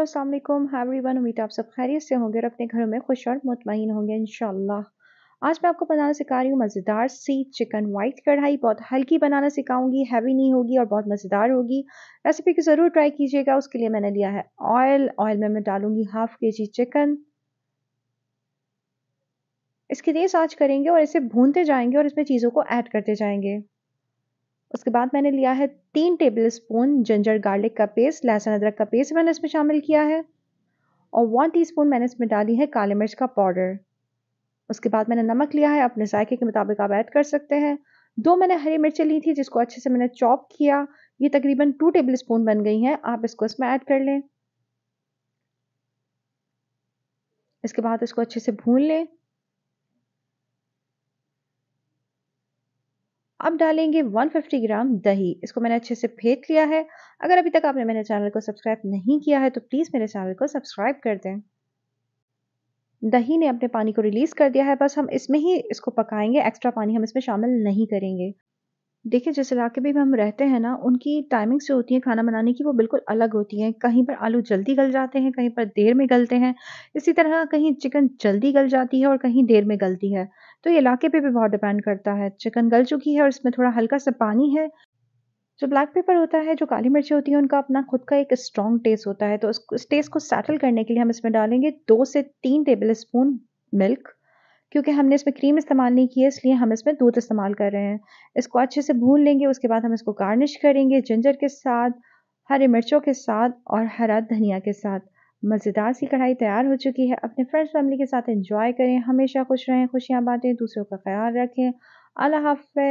हैवरी one उम्मीद आप सब खैरियत से होंगे और अपने घरों में खुश और मुतमिन होंगे इन आज मैं आपको बनाना सिखा रही हूँ मज़ेदार सी चिकन वाइट कढ़ाई बहुत हल्की बनाना सिखाऊंगी हैवी नहीं होगी और बहुत मज़ेदार होगी रेसिपी को ज़रूर ट्राई कीजिएगा उसके लिए मैंने लिया है ऑयल ऑयल में मैं डालूंगी हाफ के जी चिकन इसकी लिए आँच करेंगे और इसे भूनते जाएंगे और इसमें चीज़ों को ऐड करते जाएंगे उसके बाद मैंने लिया है तीन टेबल स्पून जिंजर गार्लिक का पेस्ट लहसुन अदरक का पेस्ट मैंने इसमें शामिल किया है और वन टी मैंने इसमें डाली है काले मिर्च का पाउडर उसके बाद मैंने नमक लिया है अपने जायके के मुताबिक आप ऐड कर सकते हैं दो मैंने हरी मिर्चें ली थी जिसको अच्छे से मैंने चॉप किया ये तकरीबन टू टेबल स्पून बन गई हैं आप इसको इसमें ऐड कर लें इसके बाद इसको अच्छे से भून लें अब डालेंगे 150 ग्राम दही इसको मैंने अच्छे से फेंट लिया है अगर अभी तक आपने मेरे चैनल को सब्सक्राइब नहीं किया है तो प्लीज़ मेरे चैनल को सब्सक्राइब कर दें दही ने अपने पानी को रिलीज़ कर दिया है बस हम इसमें ही इसको पकाएंगे एक्स्ट्रा पानी हम इसमें शामिल नहीं करेंगे देखिए जिस इलाके में हम रहते हैं ना उनकी टाइमिंग्स जो होती हैं खाना बनाने की वो बिल्कुल अलग होती हैं कहीं पर आलू जल्दी गल जाते हैं कहीं पर देर में गलते हैं इसी तरह कहीं चिकन जल्दी गल जाती है और कहीं देर में गलती है तो ये इलाके पे भी बहुत डिपेंड करता है चिकन गल चुकी है और इसमें थोड़ा हल्का सा पानी है जो ब्लैक पेपर होता है जो काली मिर्ची होती है उनका अपना खुद का एक स्ट्रॉन्ग टेस्ट होता है तो उस टेस्ट को सेटल करने के लिए हम इसमें डालेंगे दो से तीन टेबल स्पून मिल्क क्योंकि हमने इसमें क्रीम इस्तेमाल नहीं की है इसलिए हम इसमें दूध इस्तेमाल कर रहे हैं इसको अच्छे से भून लेंगे उसके बाद हम इसको गार्निश करेंगे जिंजर के साथ हरी मिर्चों के साथ और हरा धनिया के साथ मज़ेदार सी कढ़ाई तैयार हो चुकी है अपने फ्रेंड्स फैमिली के साथ एंजॉय करें हमेशा खुश रहें खुशियाँ बांटें दूसरों का ख्याल रखें अल्लाह हाफ